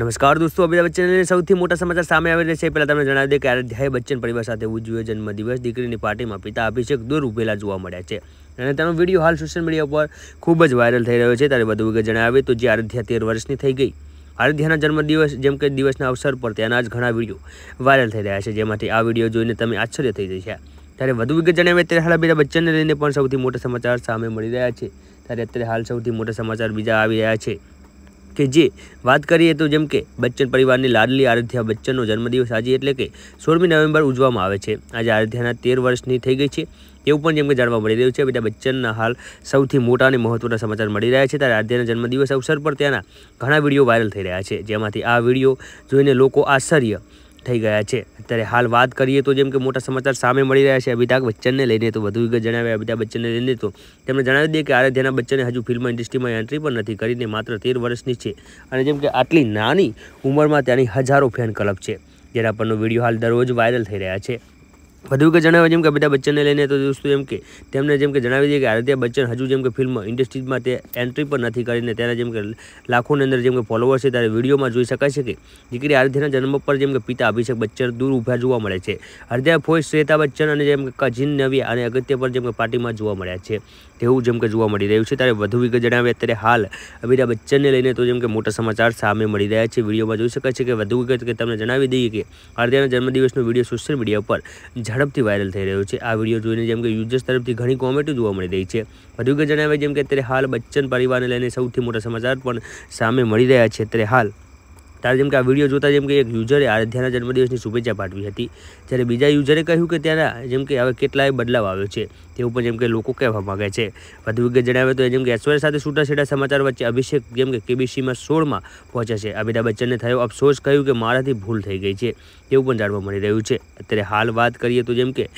નમસ્કાર મિત્રો અભીલા બચ્ચાને લઈને સૌથી મોટો સમાચાર સામે આવી રહ્યો છે પહેલા તમને જણાવી દઈએ કે આરધ્યા એ બચ્ચન પરિવાર સાથે ઉજવીએ જન્મ દિવસ દીકરીની પાર્ટીમાં પિતા અભિષેક દૂર ઊભેલા જોવા મળ્યા છે અને તેમનો વિડિયો હાલ સોશિયલ મીડિયા પર ખૂબ જ વાયરલ થઈ રહ્યો છે ત્યારે વધુ વિગત જણાવી તો જે આરધ્યા 13 વર્ષની થઈ ગઈ આરધ્યાના જન્મદિવસ જેમ કે દિવસના અવસર પર તેના આજ ઘણા વિડિયો વાયરલ થઈ રહ્યા છે જેમાંથી આ વિડિયો જોઈને તમે આશ્ચર્ય થઈ જશો ત્યારે વધુ વિગત જણાવી તે હલાબીના બચ્ચાને લઈને પણ સૌથી મોટો સમાચાર સામે મળી રહ્યા છે ત્યારે અત્યારે હાલ સૌથી મોટો સમાચાર બીજા આવી રહ્યા છે કેજી વાત કરીએ તો જેમ કે બચ્ચન પરિવારની લાડલી આરદ્યા बच्चनનો જન્મદિવસ આજે એટલે કે 16 નવેમ્બર ઉજવામાં આવે છે આજે આરદ્યાના 13 વર્ષની થઈ ગઈ છે એવું પણ જેમ કે જાણવા મળઈ રહ્યું છે કે આ બધા बच्चनના હાલ સૌથી મોટા અને મહત્વના સમાચાર મળી રહ્યા છે ત્યાર આરદ્યાના જન્મદિવસ અવસર પર તેના ઘણા વિડિયો વાયરલ થઈ રહ્યા છે જેમાંથી આ વિડિયો જોઈને લોકો આશર્ય થઈ ગયા છે અત્યારે હાલ વાત કરીએ તો જેમ કે મોટો સમાચાર સામે મળી રહ્યા છે અભિધક बच्चन ਨੇ લઈને તો વધુ ઉગત જણાવ્યા અભિધક बच्चन ਨੇ લઈને તો તેમણે જણાવી દી કે આ દેના बच्चन ને હજુ ફિલ્મ ઇન્ડસ્ટ્રી માં એન્ટ્રી પણ નથી કરી ની માત્ર 13 વર્ષ ની છે અને જેમ કે આટલી નાની ઉંમર માં તેની હજારો ફેન ક્લબ છે જેના પરનો વિડિયો હાલ દરરોજ વાયરલ થઈ રહ્યો છે વધુ વિગત જણાવું કે બધા બચ્ચને લઈને તો દોસ્તો એમ કે તેમને જેમ કે જણાવી દી કે આર્દ્ય બચ્ચન હજુ જેમ કે ફિલ્મ ઇન્ડસ્ટ્રીઝ માં તે એન્ટ્રી પર નથી કરીને ત્યારે જેમ કે લાખો ની અંદર જેમ કે ફોલોઅર્સ છે ત્યારે વિડિયો માં જોઈ શકાય છે કે jigri આર્દ્યના જન્મદિવસ પર જેમ કે પિતા અભિષેક બચ્ચર દૂર ઉભા જોવા મળ્યા છે આર્દ્ય ફોય શ્રેટા બચ્ચન અને જેમ કે કઝિન નવી અને અગત્ય પર જેમ કે પાર્ટી માં જોવા મળ્યા છે તે હું જેમ કે જોવા મળી રહ્યો છે ત્યારે વધુ વિગત જણાવે ત્યારે હાલ અભિના બચ્ચન ને લઈને તો જેમ કે મોટા સમાચાર સામે મળી રહ્યા છે વિડિયો માં જોઈ શકાય છે કે વધુ વિગત કે તમને જણાવી દઈએ કે આર્દ્યના જન્મદિવસનો વિડિયો સોશિયલ મીડિયા પર ખડપતી વાયરલ થઈ રહ્યો છે આ વિડિયો જોઈને જેમ કે યુઝર્સ તરફથી ઘણી કોમેન્ટ જોવા મળી ગઈ છે વધુ કે જણાવે જેમ કે તેરે હાલ बच्चन પરિવારને લેને સૌથી મોટો સમાજ પણ સામે મળી રહ્યા છે તેરે હાલ આજેમકા વિડિયો જોતા જેમ કે એક યુઝરે આર્ધ્યના જન્મદિવસની શુભેચ્છાઓ પાઠવી હતી જ્યારે બીજા યુઝરે કહ્યું કે તેના જેમ કે હવે કેટલાય બદલાવ આવે છે તે ઉપર જેમ કે લોકો કહેવા માગે છે વધુ વિગત જણાવે તો જેમ કેએસવાય સાથે શૂટાછેડા સમાચાર વચ્ચે અભિષેક જેમ કે કેબીસી માં 16 માં પહોંચે છે અભિદા બચ્ચનને થયો અફસોસ કહ્યું કે મારીથી ભૂલ થઈ ગઈ છે તેવું પણ જાણવા મળી રહ્યું છે અત્યારે હાલ વાત કરીએ તો જેમ કે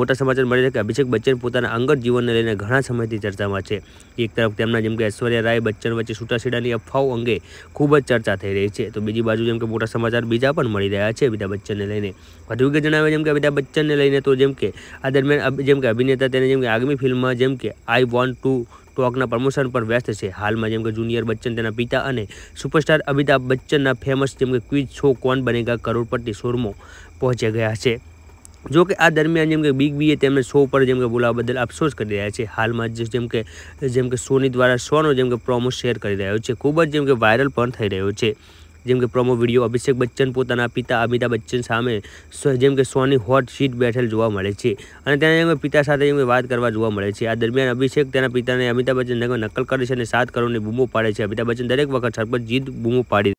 મોટા સમાચાર મળી રહ્યા કે અભિષેક બચ્ચન પોતાના અંગત જીવનને લઈને ઘણા સમયથી ચર્ચામાં છે એક તરફ તેમના જેમ કે ઈશ્વર્યા rai બચ્ચન વચ્ચે શૂટાછેડાની અફવાઓ અંગે ખૂબ જ ચર્ચા થઈ રહી છે બીજી બાજુ જેમ કે મોટા સમાજાર બીજા પણ મળી રહ્યા છે વિદાબચ્ચન ને લઈને વધુ કે જણાવે જેમ કે વિદાબચ્ચન ને લઈને તો જેમ કે આ દરમાં જેમ કે અભિનેતા તેના જેમ કે આગમી ફિલ્મ માં જેમ કે આઈ વોન્ટ ટુ ટોક ના પ્રમોશન પર વ્યસ્ત છે હાલમાં જેમ કે જુનિયર બચ્ચન તેના પિતા અને સુપરસ્ટાર અભિદા બચ્ચન ના ફેમસ જેમ કે ક્વિઝ શો કોણ બનેગા કરોડપતિ શોર્મ માં પહોંચી ગયા છે જો કે આ દરમિયાન જેમ કે બિગ બી એ તેમનો શો પર જેમ કે બોલાવ બદલ અફસોસ કરી રહ્યા છે હાલમાં જેમ કે જેમ કે સોની દ્વારા સોનો જેમ કે પ્રમો શેર કરી દેવાયો છે ખૂબ જ જેમ કે વાયરલ પણ થઈ રહ્યો છે જેમ કે પ્રોમો વિડિયો અભિષેક બચ્ચન પોતાના પિતા અમિતા બચ્ચન સામે સો જેમ કે સોની હોટ સીટ બેઠેલ જોવા મળે છે અને તેના એમે પિતા સાથે એમે વાત કરવા જોવા મળે છે આ દરમિયાન અભિષેક તેના પિતાને અમિતા બચ્ચન નકલ કરે છે અને 7 કરોડની બુમો પાડે છે અમિતા બચ્ચન દરેક વખત સરખર જીદ બુમો પાડે છે